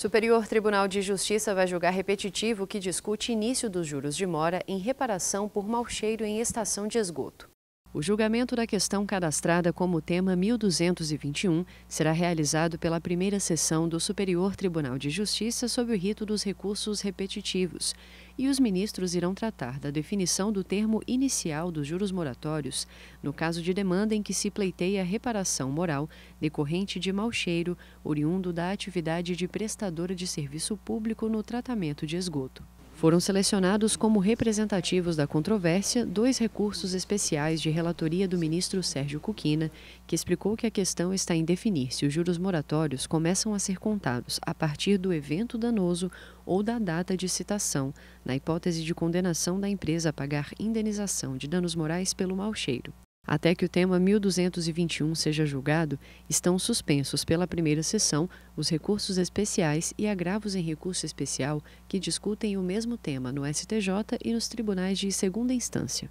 Superior Tribunal de Justiça vai julgar repetitivo que discute início dos juros de mora em reparação por mau cheiro em estação de esgoto. O julgamento da questão cadastrada como tema 1221 será realizado pela primeira sessão do Superior Tribunal de Justiça sob o rito dos recursos repetitivos, e os ministros irão tratar da definição do termo inicial dos juros moratórios no caso de demanda em que se pleiteia reparação moral decorrente de mau cheiro oriundo da atividade de prestadora de serviço público no tratamento de esgoto. Foram selecionados como representativos da controvérsia dois recursos especiais de relatoria do ministro Sérgio Cuquina, que explicou que a questão está em definir se os juros moratórios começam a ser contados a partir do evento danoso ou da data de citação, na hipótese de condenação da empresa a pagar indenização de danos morais pelo mau cheiro até que o tema 1221 seja julgado, estão suspensos pela primeira sessão os recursos especiais e agravos em recurso especial que discutem o mesmo tema no STJ e nos tribunais de segunda instância.